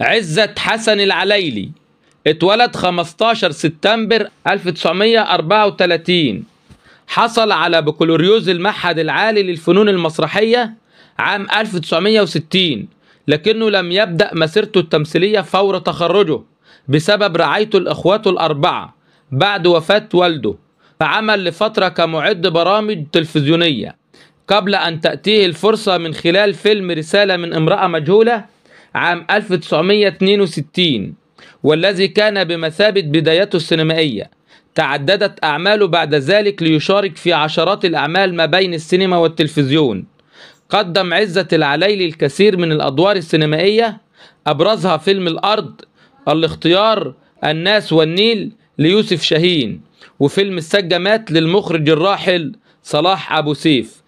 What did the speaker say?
عزت حسن العليلي اتولد 15 سبتمبر 1934 حصل على بكالوريوس المعهد العالي للفنون المسرحية عام 1960 لكنه لم يبدأ مسيرته التمثيلية فور تخرجه بسبب رعايته لإخواته الأربعة بعد وفاة والده فعمل لفترة كمعد برامج تلفزيونية قبل أن تأتيه الفرصة من خلال فيلم رسالة من امرأة مجهولة عام 1962 والذي كان بمثابة بدايته السينمائية تعددت أعماله بعد ذلك ليشارك في عشرات الأعمال ما بين السينما والتلفزيون قدم عزة العليلي الكثير من الأدوار السينمائية أبرزها فيلم الأرض الاختيار الناس والنيل ليوسف شاهين وفيلم السجمات للمخرج الراحل صلاح أبو سيف